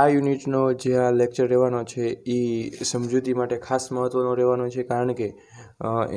આ યુનિટનો જે આ લેક્ચર રહેવાનો છે એ સમજૂતી માટે ખાસ મહત્ત્વનો રહેવાનો છે કારણ કે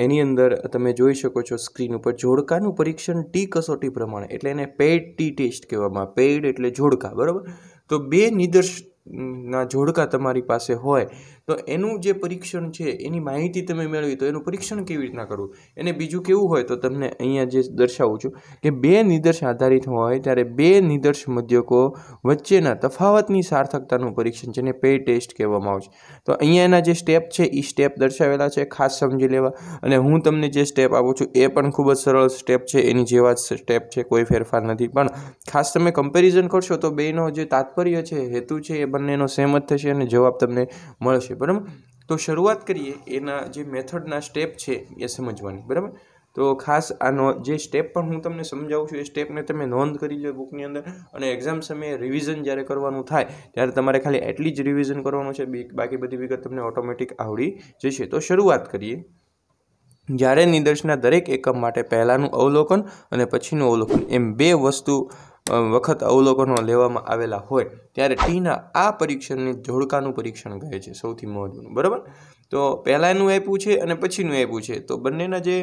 એની અંદર તમે જોઈ શકો છો સ્ક્રીન ઉપર જોડકાનું પરીક્ષણ ટી કસોટી પ્રમાણે એટલે એને પેઇડ ટી ટેસ્ટ કહેવામાં પેઇડ એટલે જોડકા બરાબર તો બે નિદર્શના જોડકા તમારી પાસે હોય તો એનું જે પરીક્ષણ છે એની માહિતી તમે મેળવી તો એનું પરીક્ષણ કેવી રીતના કરવું એને બીજું કેવું હોય તો તમને અહીંયા જે દર્શાવું છું કે બે નિદર્શ આધારિત હોય ત્યારે બે નિદર્શ મધ્યકો વચ્ચેના તફાવતની સાર્થકતાનું પરીક્ષણ છે એને પે ટેસ્ટ કહેવામાં આવશે તો અહીંયા એના જે સ્ટેપ છે એ સ્ટેપ દર્શાવેલા છે ખાસ સમજી લેવા અને હું તમને જે સ્ટેપ આપું છું એ પણ ખૂબ જ સરળ સ્ટેપ છે એની જેવા જ સ્ટેપ છે કોઈ ફેરફાર નથી પણ ખાસ તમે કમ્પેરિઝન કરશો તો બેનો જે તાત્પર્ય છે હેતુ છે એ બંનેનો સહેમત થશે અને જવાબ તમને મળશે બરાબર તો શરૂઆત કરીએ એના જે મેથડના સ્ટેપ છે એ સમજવાની બરાબર તો ખાસ આનો જે સ્ટેપ પણ હું તમને સમજાવું છું એ સ્ટેપને તમે નોંધ કરી લો બુકની અંદર અને એક્ઝામ સમયે રિવિઝન જ્યારે કરવાનું થાય ત્યારે તમારે ખાલી એટલી જ રિવિઝન કરવાનું છે બાકી બધી વિગત તમને ઓટોમેટિક આવડી જશે તો શરૂઆત કરીએ જ્યારે નિદર્શના દરેક એકમ માટે પહેલાંનું અવલોકન અને પછીનું અવલોકન એમ બે વસ્તુ વખત અવલોકનો લેવામાં આવેલા હોય ત્યારે ટીના આ પરીક્ષણને જોડકાનું પરીક્ષણ કહે છે સૌથી મહત્ત્વનું બરાબર તો પહેલાંનું આપ્યું છે અને પછીનું આપ્યું છે તો બંનેના જે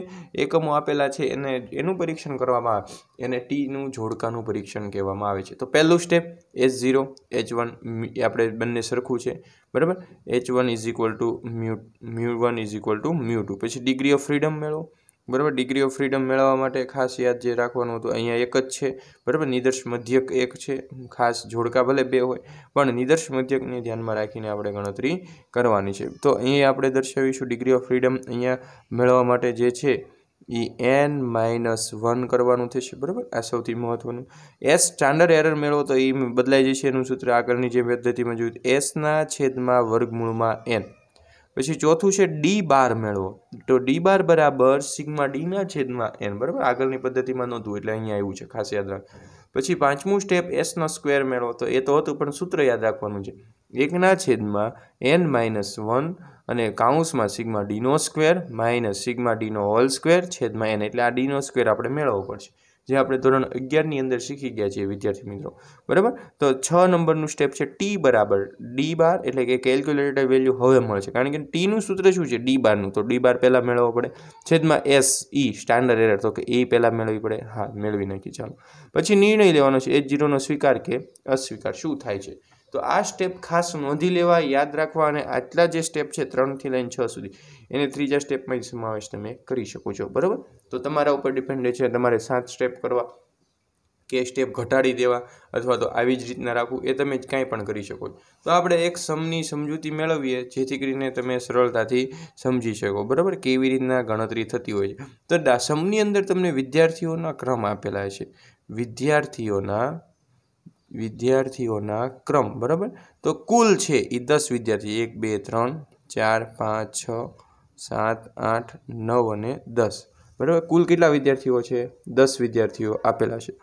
એકમો આપેલા છે એને એનું પરીક્ષણ કરવામાં આવે એને ટીનું જોડકાનું પરીક્ષણ કહેવામાં આવે છે તો પહેલું step H zero H one આપણે બંને સરખું છે બરાબર H one is equal to mu mu one is equal to mu two પછી ડિગ્રી ઓફ ફ્રીડમ મેળવો બરાબર ડિગ્રી ઓફ ફ્રીડમ મેળવવા માટે ખાસ યાદ જે રાખવાનું હતું અહીંયા એક જ છે બરાબર નિદર્શ મધ્યક એક છે ખાસ જોડકા ભલે બે હોય પણ નિદર્શ મધ્યકને ધ્યાનમાં રાખીને આપણે ગણતરી કરવાની છે તો અહીંયા આપણે દર્શાવીશું ડિગ્રી ઓફ ફ્રીડમ અહીંયા મેળવવા માટે જે છે એ એન માઇનસ વન કરવાનું થશે બરાબર આ સૌથી મહત્ત્વનું એસ સ્ટાન્ડર્ડ એરર મેળવો તો એ બદલાઈ જશે એનું સૂત્ર આગળની જે પદ્ધતિમાં જોયું એસના છેદમાં વર્ગમૂળમાં એન પછી ચોથું છે ડી બાર મેળવો તો ડી બાર બરાબર સિગમા ડીના છેદમાં એન બરાબર આગળની પદ્ધતિમાં નહોતું એટલે અહીંયા આવ્યું છે ખાસ યાદ રાખ પછી પાંચમું સ્ટેપ એસનો સ્ક્વેર મેળવો તો એ તો હતું પણ સૂત્ર યાદ રાખવાનું છે એકના છેદમાં એન માઇનસ વન અને કાઉન્સમાં સિગમા ડીનો સ્ક્વેર માઇનસ સિગ્મા ડીનો હોલ સ્ક્વેર છેદમાં એન એટલે આ ડીનો સ્ક્વેર આપણે મેળવવો પડશે જે આપણે ધોરણ અગિયારની અંદર શીખી ગયા છીએ વિદ્યાર્થી મિત્રો બરાબર તો છ નંબરનું સ્ટેપ છે ટી બરાબર ડી બાર એટલે કે કેલ્ક્યુલેટેડ વેલ્યુ હવે મળશે કારણ કે ટીનું સૂત્ર શું છે ડી બારનું તો ડી બાર પહેલાં મેળવવો પડે છેદમાં એસ ઈ સ્ટાન્ડર્ડ એરર તો કે એ પહેલાં મેળવવી પડે હા મેળવી નાખી ચાલો પછી નિર્ણય લેવાનો છે એ જીરોનો સ્વીકાર કે અસ્વીકાર શું થાય છે તો આ સ્ટેપ ખાસ નોંધી લેવા યાદ રાખવા અને આટલા જે સ્ટેપ છે ત્રણથી લઈને છ સુધી એને ત્રીજા સ્ટેપમાં સમાવેશ તમે કરી શકો છો બરાબર તો તમારા ઉપર ડિપેન્ડ છે તમારે સાત સ્ટેપ કરવા કે સ્ટેપ ઘટાડી દેવા અથવા તો આવી જ રીતના રાખવું એ તમે કાંઈ પણ કરી શકો તો આપણે એક સમની સમજૂતી મેળવીએ જેથી કરીને તમે સરળતાથી સમજી શકો બરાબર કેવી રીતના ગણતરી થતી હોય છે તો સમની અંદર તમને વિદ્યાર્થીઓના ક્રમ આપેલા છે વિદ્યાર્થીઓના વિદ્યાર્થીઓના ક્રમ બરાબર તો કુલ છે એ દસ વિદ્યાર્થી એક બે ત્રણ ચાર પાંચ છ સાત આઠ નવ અને દસ બરાબર કુલ કેટલા વિદ્યાર્થીઓ છે દસ વિદ્યાર્થીઓ આપેલા છે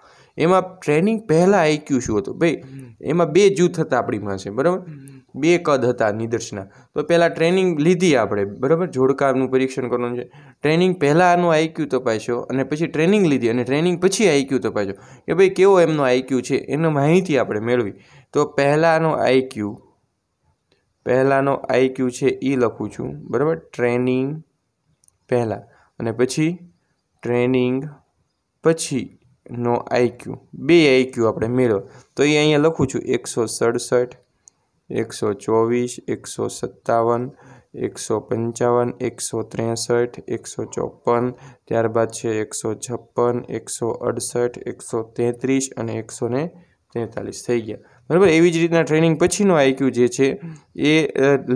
એમાં ટ્રેનિંગ પહેલાં આઈક્યુ શું હતું ભાઈ એમાં બે જૂથ હતા આપણી છે બરાબર બે કદ હતા નિદર્શના તો પહેલાં ટ્રેનિંગ લીધી આપણે બરાબર જોડકારનું પરીક્ષણ કરવાનું છે ટ્રેનિંગ પહેલાં આઈક્યુ તપાસ્યો અને પછી ટ્રેનિંગ લીધી અને ટ્રેનિંગ પછી આઈક્યુ તપાસ્યો કે ભાઈ કેવો એમનો આઈક્યુ છે એનો માહિતી આપણે મેળવી તો પહેલાંનો આઈક્યુ પહેલાંનો આઈક્યુ છે એ લખું છું બરાબર ટ્રેનિંગ પહેલાં અને પછી ટ્રેનિંગ પછીનો આઈક્યુ બે આઈક્યુ આપણે મેળવ્યો તો એ અહીંયા લખું છું એકસો સડસઠ એકસો ચોવીસ એકસો સત્તાવન એકસો પંચાવન એકસો ત્રેસઠ એકસો ચોપન ત્યારબાદ છે એકસો છપ્પન એકસો અડસઠ એકસો તેત્રીસ અને એકસો તેતાલીસ થઈ ગયા બરાબર એવી જ રીતના ટ્રેનિંગ પછીનો આઈક્યુ જે છે એ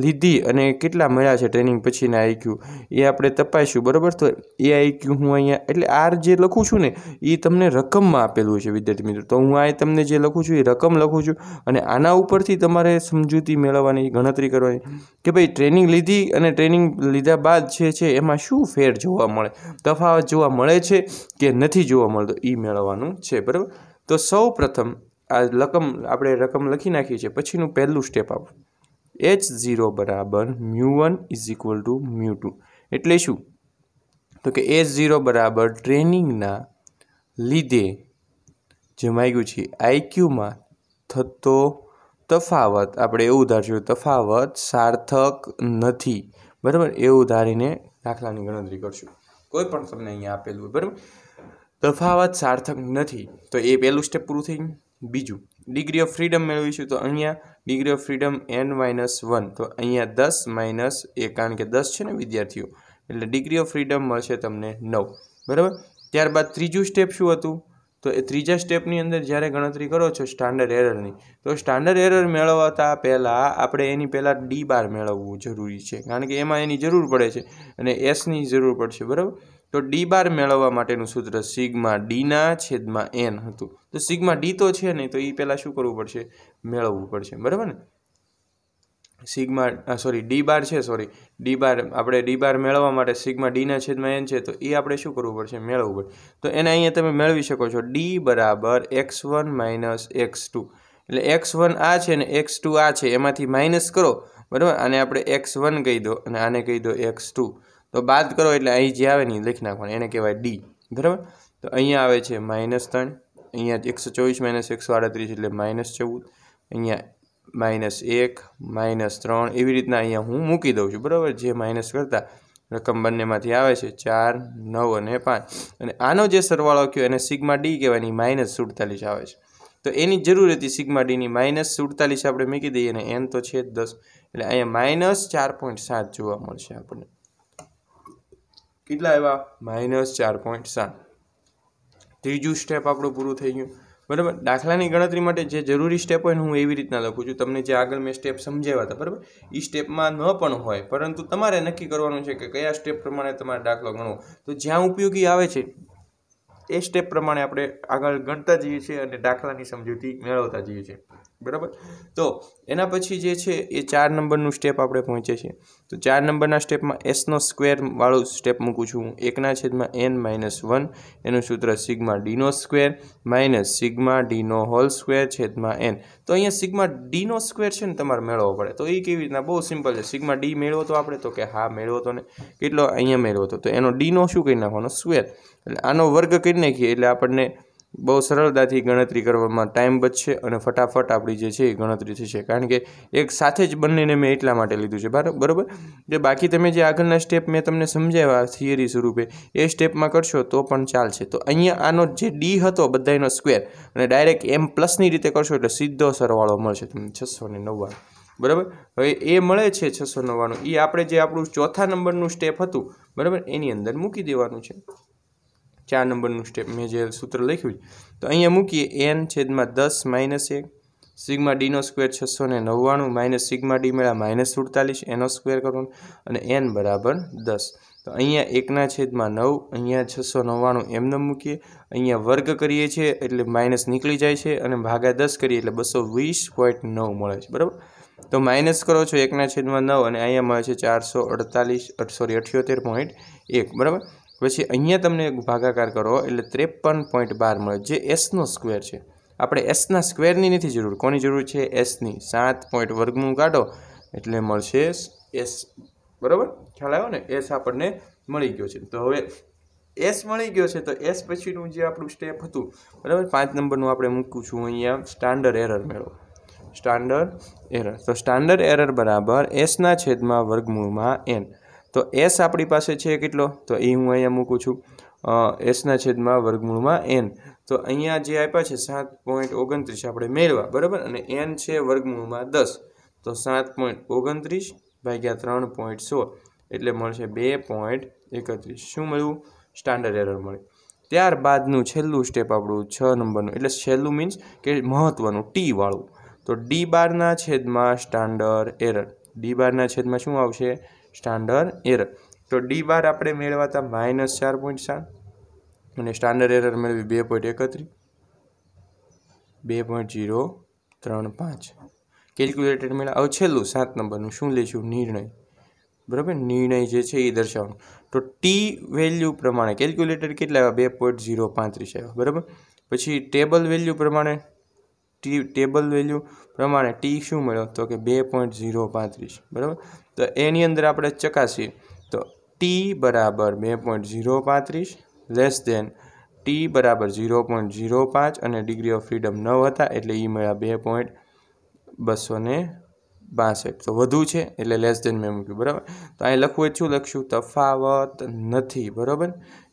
લીધી અને કેટલા મળ્યા છે ટ્રેનિંગ પછીના આઈક્યુ એ આપણે તપાસ્યું બરાબર તો એ આઈક્યુ હું અહીંયા એટલે આર જે લખું છું ને એ તમને રકમમાં આપેલું છે વિદ્યાર્થી મિત્રો તો હું આ તમને જે લખું છું એ રકમ લખું છું અને આના ઉપરથી તમારે સમજૂતી મેળવવાની ગણતરી કરવાની કે ભાઈ ટ્રેનિંગ લીધી અને ટ્રેનિંગ લીધા બાદ જે છે એમાં શું ફેર જોવા મળે તફાવત જોવા મળે છે કે નથી જોવા મળતો એ મેળવવાનું છે બરાબર તો સૌ પ્રથમ આ રકમ આપણે રકમ લખી નાખી છે પછીનું પહેલું સ્ટેપ આપણું એચ ઝીરો બરાબર mu one is equal to mu two એટલે શું તો કે એચ ઝીરો બરાબર ટ્રેનિંગના લીધે જમાઈ ગયું છે આઈક્યુમાં થતો તફાવત આપણે એવું ધારશું તફાવત સાર્થક નથી બરાબર એવું ધારીને દાખલાની ગણતરી કરશું કોઈ પણ તમને અહીંયા આપેલું હોય બરાબર તફાવત સાર્થક નથી તો એ પહેલું સ્ટેપ પૂરું થઈ ગયું બીજું ડિગ્રી ઓફ ફ્રીડમ મેળવીશું તો અહીંયા degree of freedom N minus one તો અહીંયા દસ માઇનસ એ કારણ કે દસ છે ને વિદ્યાર્થીઓ એટલે ડિગ્રી ઓફ ફ્રીડમ મળશે તમને નવ બરાબર ત્યારબાદ ત્રીજું સ્ટેપ શું હતું તો એ ત્રીજા સ્ટેપની અંદર જ્યારે ગણતરી કરો છો સ્ટાન્ડર્ડ એરરની તો સ્ટાન્ડર્ડ એરર મેળવતા પહેલાં આપણે એની પહેલાં ડી બાર મેળવવું જરૂરી છે કારણ કે એમાં એની જરૂર પડે છે અને એસની જરૂર પડશે બરાબર તો ડી બાર મેળવવા માટેનું સૂત્ર સિગ્મા ડીના છેદમાં એન હતું તો સિગમા ડી તો છે નહીં તો એ પહેલાં શું કરવું પડશે મેળવવું પડશે બરાબર ને સિગ્મા સોરી ડી બાર છે સોરી ડી બાર આપણે ડી બાર મેળવવા માટે સિગમા ડીના છેદમાં એન છે તો એ આપણે શું કરવું પડશે મેળવવું પડે તો એને અહીંયા તમે મેળવી શકો છો ડી બરાબર X one minus X two એટલે એક્સ વન આ છે ને એક્સ ટુ આ છે એમાંથી માઇનસ કરો બરાબર આને આપણે એક્સ વન કહી દો અને આને કહી દો એક્સ ટુ તો બાદ કરો એટલે અહીં જે આવે ને લખી નાખવાનું એને કહેવાય ડી બરાબર તો અહીંયા આવે છે માઇનસ ત્રણ અહીંયા એકસો ચોવીસ માઇનસ એકસો આડત્રીસ એટલે માઇનસ ચૌદ અહીંયા માઇનસ એક માઇનસ ત્રણ એવી રીતના અહીંયા હું મૂકી દઉં છું બરાબર જે માઇનસ કરતાં રકમ બંનેમાંથી આવે છે ચાર નવ અને પાંચ અને આનો જે સરવાળો કયો એને સિગ્મા ડી કહેવાની માઇનસ સુડતાલીસ આવે છે તો એની જરૂર હતી સિગ્મા ડીની માઇનસ સુડતાલીસ આપણે મૂકી દઈએ અને એન તો છે દસ એટલે અહીંયા માઇનસ ચાર પોઈન્ટ સાત જોવા મળશે આપણને કેટલા આવ્યા માઇનસ ચાર પોઈન્ટ સાત ત્રીજું સ્ટેપ આપણું પૂરું થઈ ગયું બરાબર દાખલાની ગણતરી માટે જે જરૂરી સ્ટેપ હોય હું એવી રીતના લખું છું તમને જે આગળ મેં સ્ટેપ સમજાવ્યા હતા બરાબર એ સ્ટેપમાં ન પણ હોય પરંતુ તમારે નક્કી કરવાનું છે કે કયા સ્ટેપ પ્રમાણે તમારે દાખલો ગણવો તો જ્યાં ઉપયોગી આવે છે એ સ્ટેપ પ્રમાણે આપણે આગળ ગણતા જઈએ છીએ અને દાખલાની સમજૂતી મેળવતા જઈએ છીએ બરાબર તો એના પછી જે છે એ ચાર નંબરનું સ્ટેપ આપણે પહોંચે છે તો ચાર નંબરના સ્ટેપમાં એસનો સ્ક્વેરવાળું સ્ટેપ મૂકું છું હું એકના છેદમાં એન માઇનસ વન એનું સૂત્ર સિગ્મા ડીનો સ્ક્વેર માઇનસ સિગ્મા ડીનો હોલ સ્ક્વેર છેદમાં એન તો અહીંયા સિગ્મા ડીનો સ્ક્વેર છે ને તમારે મેળવવો પડે તો એ કેવી રીતના બહુ સિમ્પલ છે સિગ્મા ડી મેળવો તો આપણે તો કે હા મેળવો તો ને કેટલો અહીંયા મેળવો તો એનો ડીનો શું કરી નાખવાનો સ્ક્વેર એટલે આનો વર્ગ કરી નાખીએ એટલે આપણને બહુ સરળતાથી ગણતરી કરવામાં ટાઈમ બચશે અને ફટાફટ આપણી જે છે એ ગણતરી થશે કારણ કે એક સાથે જ બંનેને મેં એટલા માટે લીધું છે બરાબર જે બાકી તમે જે આગળના સ્ટેપ મેં તમને સમજાવ્યા થિયરી સ્વરૂપે એ સ્ટેપમાં કરશો તો પણ ચાલશે તો અહીંયા આનો જે ડી હતો બધાનો સ્ક્વેર અને ડાયરેક્ટ એમ પ્લસની રીતે કરશો એટલે સીધો સરવાળો મળશે તમને છસો ને નવ્વાણું બરાબર હવે એ મળે છે છસો નવ્વાણું એ આપણે જે આપણું ચોથા નંબરનું સ્ટેપ હતું બરાબર એની અંદર મૂકી દેવાનું છે ચાર નંબરનું સ્ટેપ મેં જે સૂત્ર લખ્યું છે તો અહીંયા મૂકીએ એન છેદમાં દસ માઇનસ એક સિગ્મા ડીનો સ્ક્વેર છસો ને નવ્વાણું માઇનસ સિગ્મા ડી મેળા માઇનસ સુડતાલીસ એનો સ્ક્વેર કરવાનો અને એન બરાબર દસ તો અહીંયા એકના છેદમાં નવ અહીંયા છસો નવ્વાણું એમને મૂકીએ અહીંયા વર્ગ કરીએ છીએ એટલે માઇનસ નીકળી જાય છે અને ભાગા દસ કરીએ એટલે બસો વીસ પોઈન્ટ નવ મળે છે બરાબર તો માઇનસ કરો છો એકના છેદમાં નવ અને અહીંયા મળે છે ચારસો અડતાલીસ સોરી અઠ્યોતેર પોઈન્ટ એક બરાબર પછી અહીંયા તમને ભાગાકાર કરો એટલે ત્રેપન પોઈન્ટ બાર મળે જે એસનો સ્ક્વેર છે આપણે એસના સ્ક્વેરની નથી જરૂર કોની જરૂર છે એસની સાત પોઈન્ટ વર્ગનું કાઢો એટલે મળશે એસ બરાબર ખ્યાલ આવ્યો ને એસ આપણને મળી ગયો છે તો હવે એસ મળી ગયો છે તો એસ પછીનું જે આપણું સ્ટેપ હતું બરાબર પાંચ નંબરનું આપણે મૂકું છું અહીંયા સ્ટાન્ડર્ડ એરર મેળવો સ્ટાન્ડર્ડ એરર તો સ્ટાન્ડર્ડ એરર બરાબર એસના છેદમાં વર્ગમૂળમાં એન તો એસ આપણી પાસે છે કેટલો તો એ હું અહીંયા મૂકું છું એસના છેદમાં વર્ગમૂળમાં એન તો અહીંયા જે આપ્યા છે સાત પોઈન્ટ ઓગણત્રીસ આપણે મેળવા બરાબર અને એન છે વર્ગમૂળમાં દસ તો સાત પોઈન્ટ ઓગણત્રીસ ભાગ્યા ત્રણ પોઈન્ટ સો એટલે મળશે બે પોઈન્ટ એકત્રીસ શું મળ્યું સ્ટાન્ડર્ડ એરર મળે ત્યારબાદનું છેલ્લું સ્ટેપ આપણું છ નંબરનું એટલે છેલ્લું મીન્સ કે મહત્ત્વનું ટીવાળું તો ડી બારના છેદમાં સ્ટાન્ડર્ડ એરર ડી બારના છેદમાં શું આવશે સ્ટાન્ડર્ડ એરર તો ડી બાર આપણે મેળવ્યા હતા માઇનસ ચાર પોઈન્ટ સાત અને સ્ટાન્ડર્ડ એરર મેળવી બે પોઈન્ટ એકત્રીસ બે પોઈન્ટ ઝીરો ત્રણ પાંચ કેલ્ક્યુલેટેડ મેળવ્યા હવે છેલ્લું સાત નંબરનું શું લઈશું નિર્ણય બરાબર નિર્ણય જે છે એ દર્શાવવાનું તો ટી વેલ્યુ પ્રમાણે કેલ્ક્યુલેટર કેટલા આવ્યા બે પોઈન્ટ ઝીરો પાંત્રીસ આવ્યા બરાબર પછી ટેબલ વેલ્યુ પ્રમાણે ટી ટેબલ વેલ્યુ પ્રમાણે ટી શું મળ્યો તો કે બે પોઈન્ટ ઝીરો પાંત્રીસ બરાબર તો એની અંદર આપણે ચકાસીએ તો ટી બરાબર બે પોઈન્ટ ઝીરો પાંત્રીસ લેસ દેન ટી બરાબર ઝીરો પોઈન્ટ ઝીરો પાંચ અને ડિગ્રી ઓફ ફ્રીડમ નવ હતા એટલે એ મળ્યા બે પોઈન્ટ બસો ને બાસઠ તો વધુ છે એટલે લેસ દેન મેં મૂક્યું બરાબર તો અહીં લખવું એ શું લખશું તફાવત નથી બરાબર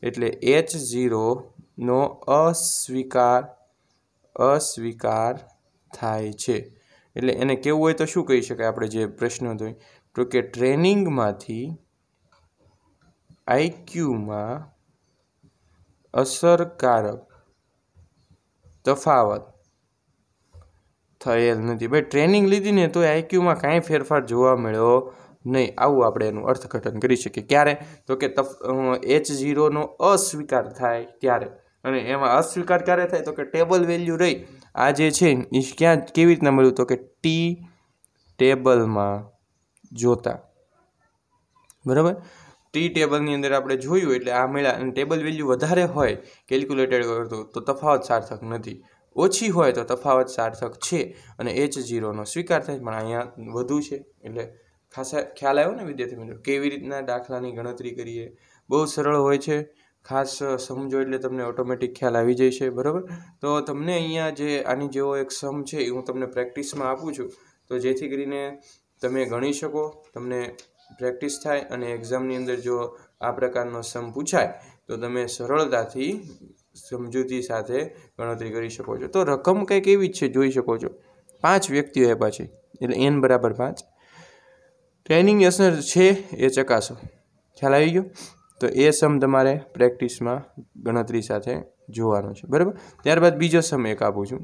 એટલે એચ ઝીરોનો અસ્વીકાર અસ્વીકાર થાય છે એટલે એને કેવું હોય તો શું કહી શકાય આપણે જે પ્રશ્ન હતો તો કે ટ્રેનિંગમાંથી આઈક્યુમાં અસરકારક તફાવત થયેલ નથી ભાઈ ટ્રેનિંગ લીધી ને તો આઈક્યુમાં કાંઈ ફેરફાર જોવા મળ્યો નહીં આવું આપણે એનું અર્થઘટન કરી શકીએ ક્યારે તો કે તફ એચ ઝીરોનો અસ્વીકાર થાય ત્યારે અને એમાં અસ્વીકાર ક્યારે થાય તો કે ટેબલ વેલ્યુ રહી આ જે છે એ ક્યાં કેવી રીતના મળ્યું તો કે ટી ટેબલમાં જોતા બરાબર ટી ટેબલની અંદર આપણે જોયું એટલે આ મેળા અને ટેબલ વેલ્યુ વધારે હોય કેલ્ક્યુલેટેડ કરતું તો તફાવત સાર્થક નથી ઓછી હોય તો તફાવત સાર્થક છે અને એચ જીરોનો સ્વીકાર થાય પણ અહીંયા વધુ છે એટલે ખાસા ખ્યાલ આવ્યો ને વિદ્યાર્થી મિત્રો કેવી રીતના દાખલાની ગણતરી કરીએ બહુ સરળ હોય છે ખાસ સમજો એટલે તમને ઓટોમેટિક ખ્યાલ આવી જાય છે બરાબર તો તમને અહીંયા જે આની જેવો એક સમ છે એ હું તમને પ્રેક્ટિસમાં આપું છું તો જેથી કરીને તમે ગણી શકો તમને પ્રેક્ટિસ થાય અને એક્ઝામની અંદર જો આ પ્રકારનો સમ પૂછાય તો તમે સરળતાથી સમજૂતી સાથે ગણતરી કરી શકો છો તો રકમ કંઈક એવી જ છે જોઈ શકો છો પાંચ વ્યક્તિઓ આપ્યા છે એટલે એન બરાબર પાંચ ટ્રેનિંગ અસર છે એ ચકાસો ખ્યાલ આવી ગયો તો એ સમ તમારે પ્રેક્ટિસમાં ગણતરી સાથે જોવાનો છે બરાબર ત્યારબાદ બીજો સમ એક આપું છું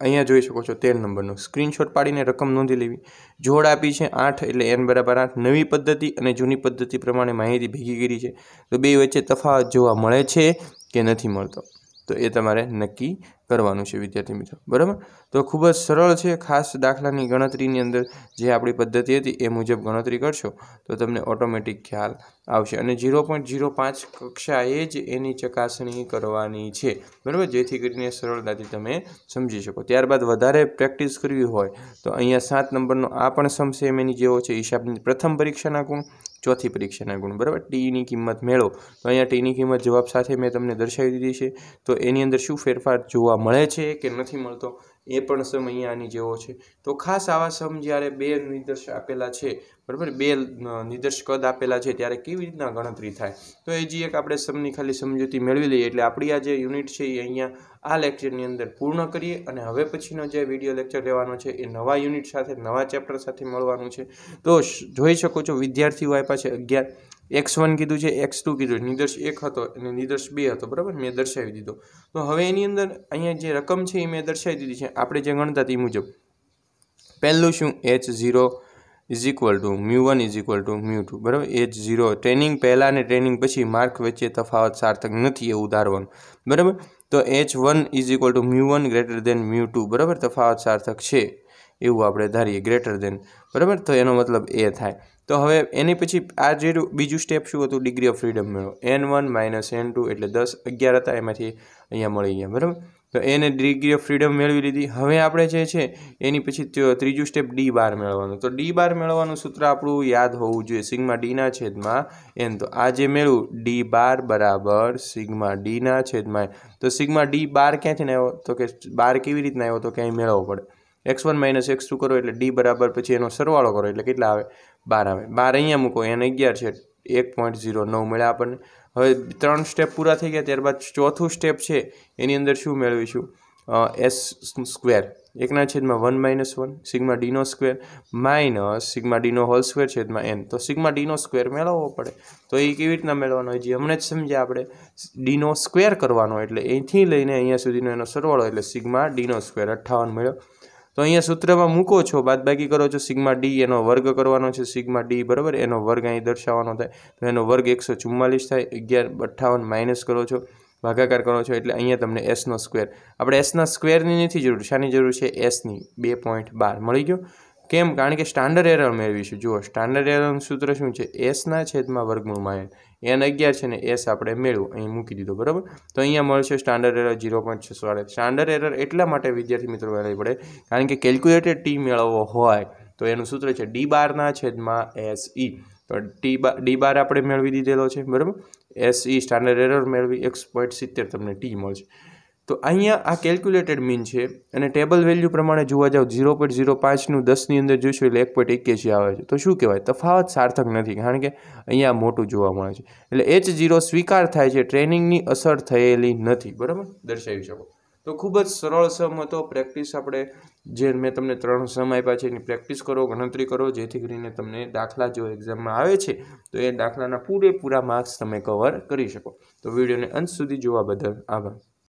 અહીંયા જોઈ શકો છો તેર નંબરનો સ્ક્રીનશોટ પાડીને રકમ નોંધી લેવી જોડ આપી છે આઠ એટલે એન બરાબર આઠ નવી પદ્ધતિ અને જૂની પદ્ધતિ પ્રમાણે માહિતી ભેગી કરી છે તો બે વચ્ચે તફાવત જોવા મળે છે કે નથી મળતો તો એ તમારે નક્કી કરવાનું છે વિદ્યાર્થી મિત્રો બરાબર તો ખૂબ જ સરળ છે ખાસ દાખલાની ગણતરીની અંદર જે આપણી પદ્ધતિ હતી એ મુજબ ગણતરી કરશો તો તમને ઓટોમેટિક ખ્યાલ આવશે અને ઝીરો પોઈન્ટ ઝીરો પાંચ કક્ષાએ જ એની ચકાસણી કરવાની છે બરાબર જેથી કરીને સરળતાથી તમે સમજી શકો ત્યારબાદ વધારે પ્રેક્ટિસ કરવી હોય તો અહીંયા સાત નંબરનો આ પણ સમસે એમ એની જેવો છે હિસાબની પ્રથમ પરીક્ષાના ગુણ ચોથી પરીક્ષાના ગુણ બરાબર ટીની કિંમત મેળો તો અહીંયા ટીની કિંમત જવાબ સાથે મેં તમને દર્શાવી દીધી છે તો એની અંદર શું ફેરફાર જોવા મળે છે કે નથી મળતો એ પણ સમ અહીંયા આની જેવો છે તો ખાસ આવા સમ જ્યારે બે નિર્દેશ આપેલા છે બરાબર બે નિર્દેશ કદ આપેલા છે ત્યારે કેવી રીતના ગણતરી થાય તો એ જે એક આપણે સમની ખાલી સમજૂતી મેળવી લઈએ એટલે આપણી આ જે યુનિટ છે એ અહીંયા આ લેક્ચરની અંદર પૂર્ણ કરીએ અને હવે પછીનો જે વિડીયો લેક્ચર લેવાનો છે એ નવા યુનિટ સાથે નવા ચેપ્ટર સાથે મળવાનું છે તો જોઈ શકો છો વિદ્યાર્થીઓ આપ્યા છે અગિયાર એક્સ વન કીધું છે એક્સ ટુ કીધું નિદર્શ એક હતો અને નિદર્શ બે હતો બરાબર મેં દર્શાવી દીધો તો હવે એની અંદર અહીંયા જે રકમ છે એ મેં દર્શાવી દીધી છે આપણે જે ગણતા તે મુજબ પહેલું શું H zero is equal to mu one is equal to mu two બરાબર એચ ઝીરો ટ્રેનિંગ પહેલાં અને ટ્રેનિંગ પછી માર્ક વચ્ચે તફાવત સાર્થક નથી એવું ધારવાનું બરાબર તો H one is equal to mu one greater than mu two બરાબર તફાવત સાર્થક છે એવું આપણે ધારીએ ગ્રેટર દેન બરાબર તો એનો મતલબ એ થાય તો હવે એની પછી આ જે બીજું સ્ટેપ શું હતું ડિગ્રી ઓફ ફ્રીડમ મેળવો N one minus N two એટલે દસ અગિયાર હતા એમાંથી અહીંયા મળી ગયા બરાબર તો એને ડિગ્રી ઓફ ફ્રીડમ મેળવી લીધી હવે આપણે જે છે એની પછી ત્રીજું સ્ટેપ ડી બાર મેળવવાનું તો ડી બાર મેળવવાનું સૂત્ર આપણું યાદ હોવું જોઈએ સિગ્મા ડીના છેદમાં એન તો આ જે મેળવું ડી બાર બરાબર સિગમા ડીના છેદમાં તો સિગમા ડી બાર ક્યાંથી આવ્યો તો કે બાર કેવી રીતના આવ્યો તો ક્યાંય મેળવવો પડે X one minus X two કરો એટલે ડી બરાબર પછી એનો સરવાળો કરો એટલે કેટલા આવે બાર આવે બાર અહીંયા મૂકો એને અગિયાર છે એક પોઈન્ટ ઝીરો નવ મળ્યા આપણને હવે ત્રણ સ્ટેપ પૂરા થઈ ગયા ત્યારબાદ ચોથું સ્ટેપ છે એની અંદર શું મેળવીશું એસ સ્ક્વેર એકના છેદમાં વન માઇનસ વન સિગ્મા ડીનો સ્ક્વેર માઇનસ સિગ્મા ડીનો હોલ સ્ક્વેર છેદમાં એન તો સિગ્મા ડીનો સ્ક્વેર મેળવવો પડે તો એ કેવી રીતના મેળવવાનો હોય જે હમણાં જ સમજ્યા આપણે ડીનો સ્ક્વેર કરવાનો એટલે અહીંથી લઈને અહીંયા સુધીનો એનો સરવાળો એટલે સિગ્મા ડીનો સ્ક્વેર અઠ્ઠાવન મળ્યો તો અહીંયા સૂત્રમાં મૂકો છો બાદબાકી કરો છો સિગ્મા ડી એનો વર્ગ કરવાનો છે સિગ્મા ડી બરાબર એનો વર્ગ અહીં દર્શાવવાનો થાય તો એનો વર્ગ એકસો ચુમ્માલીસ થાય અગિયાર અઠ્ઠાવન માઇનસ કરો છો ભાગાકાર કરો છો એટલે અહીંયા તમને એસનો સ્ક્વેર આપણે એસના સ્ક્વેરની નથી જરૂર શાની જરૂર છે એસની બે પોઈન્ટ બાર મળી ગયો કેમ કારણ કે સ્ટાન્ડર્ડ એરર મેળવીશું જુઓ સ્ટાન્ડર્ડ એરરનું સૂત્ર શું છે એસના છેદમાં વર્ગમૂળમાં એન એન અગિયાર છે ને એસ આપણે મેળવું અહીં મૂકી દીધો બરાબર તો અહીંયા મળશે સ્ટાન્ડર્ડ એરર જીરો પોઈન્ટ છસો સ્ટાન્ડર્ડ એરર એટલા માટે વિદ્યાર્થી મિત્રો મેળવવી પડે કારણ કે કેલ્ક્યુલેટેડ ટી મેળવવો હોય તો એનું સૂત્ર છે ડી બારના છેદમાં એસ ઈ e. તો ટી બાર ડી બાર આપણે મેળવી દીધેલો છે બરાબર એસ ઈ સ્ટાન્ડર્ડ એરર મેળવી એક્સ પોઈન્ટ સિત્તેર તમને ટી મળશે તો અહીંયા આ કેલ્ક્યુલેટેડ મીન છે અને ટેબલ વેલ્યુ પ્રમાણે જોવા જાવ ઝીરો પોઈન્ટ ઝીરો પાંચનું દસની અંદર જોઈશું એટલે એક પોઈન્ટ એક્યાસી આવે છે તો શું કહેવાય તફાવત સાર્થક નથી કારણ કે અહીંયા મોટું જોવા મળે છે એટલે એચ ઝીરો સ્વીકાર થાય છે ટ્રેનિંગની અસર થયેલી નથી બરાબર દર્શાવી શકો તો ખૂબ જ સરળ સમ હતો પ્રેક્ટિસ આપણે જે મેં તમને ત્રણ સમ આપ્યા છે એની પ્રેક્ટિસ કરો ગણતરી કરો જેથી કરીને તમને દાખલા જો એક્ઝામમાં આવે છે તો એ દાખલાના પૂરેપૂરા માર્ક્સ તમે કવર કરી શકો તો વિડીયોને અંત સુધી જોવા બદલ આભાર